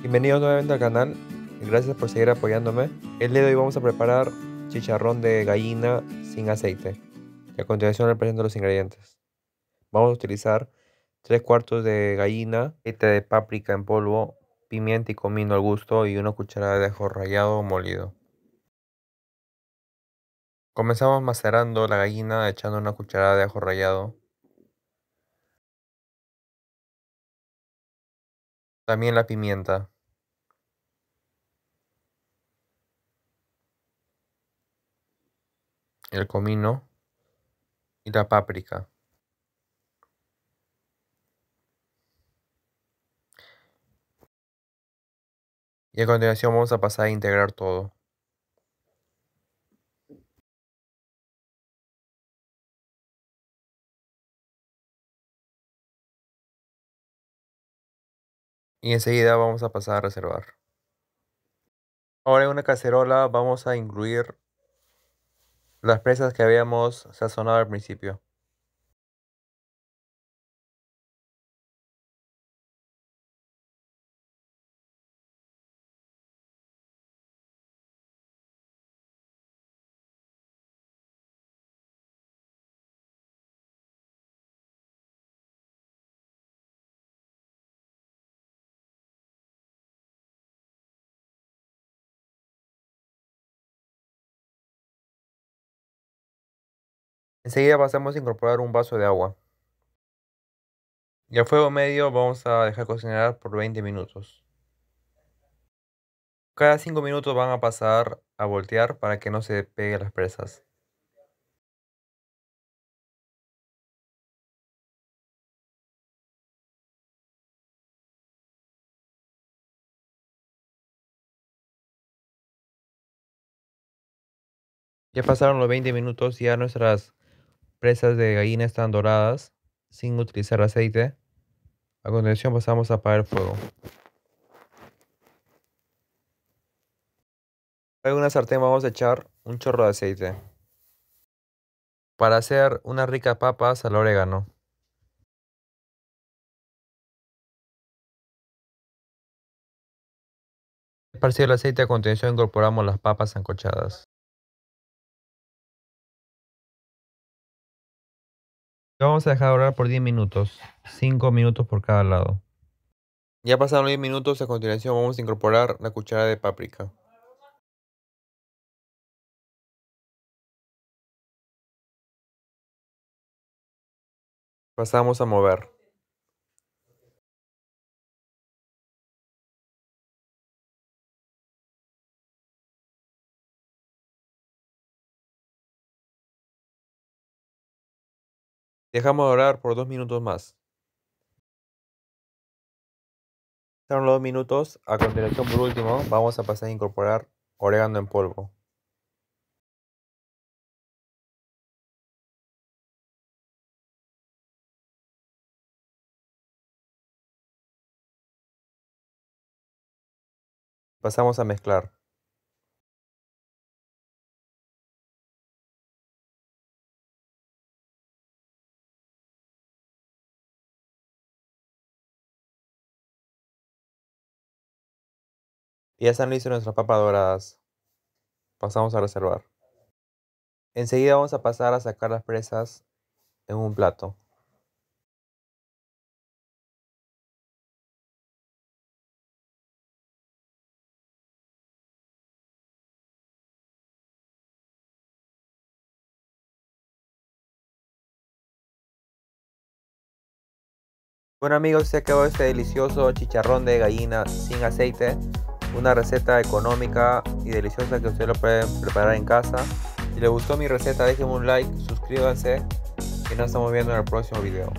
Bienvenidos nuevamente al canal, gracias por seguir apoyándome. El día de hoy vamos a preparar chicharrón de gallina sin aceite. Y a continuación les presento los ingredientes. Vamos a utilizar 3 cuartos de gallina, aceite de páprica en polvo, pimienta y comino al gusto y una cucharada de ajo rallado o molido. Comenzamos macerando la gallina echando una cucharada de ajo rallado También la pimienta. El comino y la páprica. Y a continuación vamos a pasar a integrar todo. y enseguida vamos a pasar a reservar. Ahora en una cacerola vamos a incluir las presas que habíamos sazonado al principio. Enseguida pasamos a incorporar un vaso de agua. Y a fuego medio vamos a dejar cocinar por 20 minutos. Cada 5 minutos van a pasar a voltear para que no se peguen las presas. Ya pasaron los 20 minutos y ya nuestras presas de gallina están doradas sin utilizar aceite. A continuación pasamos a apagar fuego. En una sartén vamos a echar un chorro de aceite. Para hacer unas ricas papas al orégano. Esparcido el aceite a continuación incorporamos las papas ancochadas. Vamos a dejar orar por 10 minutos, 5 minutos por cada lado. Ya pasaron 10 minutos, a continuación vamos a incorporar la cuchara de páprica. Pasamos a mover. Dejamos de orar por dos minutos más. Son los dos minutos. A continuación, por último, vamos a pasar a incorporar orégano en polvo. Pasamos a mezclar. Y ya están listas nuestras papas Pasamos a reservar. Enseguida vamos a pasar a sacar las presas en un plato. Bueno amigos, se quedó este delicioso chicharrón de gallina sin aceite una receta económica y deliciosa que ustedes lo pueden preparar en casa. Si les gustó mi receta, déjenme un like, suscríbanse y nos estamos viendo en el próximo video.